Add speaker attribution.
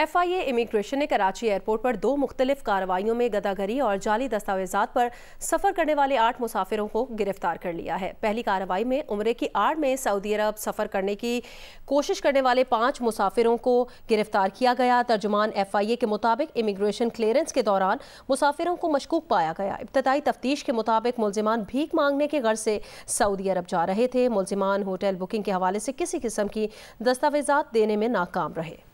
Speaker 1: F I immigration ने Karachi airport पर दो मुख्तलिफ कार्रवाईों में गदागरी और जाली दस्तावेजा पर सफ़र करने वाले आठ मुसाफिरों को गिरफ्तार कर लिया है पहली कार्रवाई में उम्र की आड़ में सऊदी अरब सफ़र करने की कोशिश करने वाले पाँच मुसाफिरों को गिरफ्तार किया गया तर्जुमान एफ आई ए के मुताबिक इमिग्रेशन क्लियरेंस के दौरान मुसाफिरों को मशकूक पाया गया इब्तदाई तफ्तीश के मुताबिक मुलजमान भीख मांगने के गर्ज से सऊदी अरब जा रहे थे मुलजमान होटल बुकिंग के हवाले से किसी किस्म की दस्तावेजा देने में नाकाम रहे